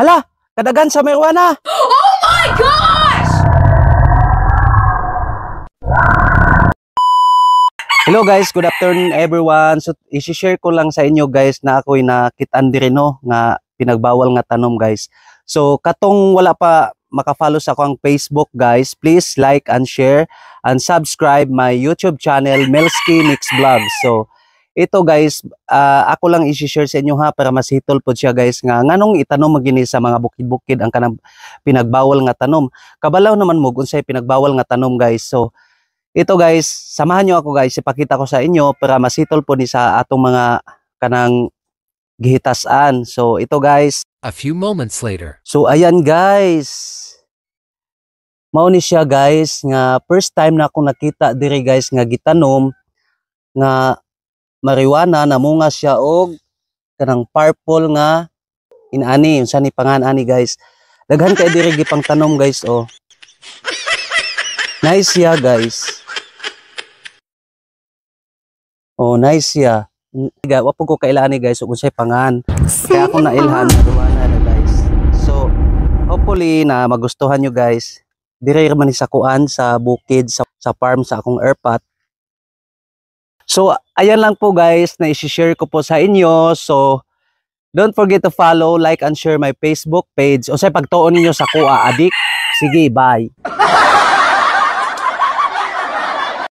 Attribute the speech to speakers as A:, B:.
A: Hala, kadagan sa marijuana. Oh my gosh! Hello guys, good afternoon everyone. So, isi-share ko lang sa inyo guys na ako'y nakitaan din no, nga pinagbawal nga tanom guys. So, katong wala pa maka-follow sa akong Facebook guys, please like and share and subscribe my YouTube channel Melski Mix Vlog. So, ito guys, uh, ako lang i-share sa inyo ha para mas hitol po siya guys nga nganong itanom magini sa mga bukid-bukid ang kanang pinagbawal nga tanom. Kabalaw naman mo unsay pinagbawal nga tanom guys. So ito guys, samahan niyo ako guys, ipakita ko sa inyo para mas hitol po ni sa atong mga kanang gihitasan. So ito guys, a few moments later. So ayan guys. Mao ni siya guys nga first time na ako nakita diri guys nga gitanom nga marijuana namunga siya og kanang purple nga inani unsa ni pangan-ani guys daghan kay diri gipang tanom guys oh nice ya guys oh nice siya oh, wa po ko kaila ani guys ug unsay pangan kaya ako na ilhan na guys so hopefully na magustuhan nyo guys diri man sa kuan sa bukid sa, sa farm sa akong airpot so ayan lang po guys na isi-share ko po sa inyo. So, don't forget to follow, like, and share my Facebook page. O sa pagtuon niyo sa Kuha Adik. Sige, bye.